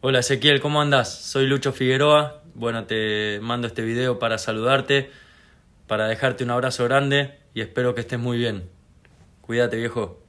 Hola Ezequiel, ¿cómo andas? Soy Lucho Figueroa. Bueno, te mando este video para saludarte, para dejarte un abrazo grande y espero que estés muy bien. Cuídate, viejo.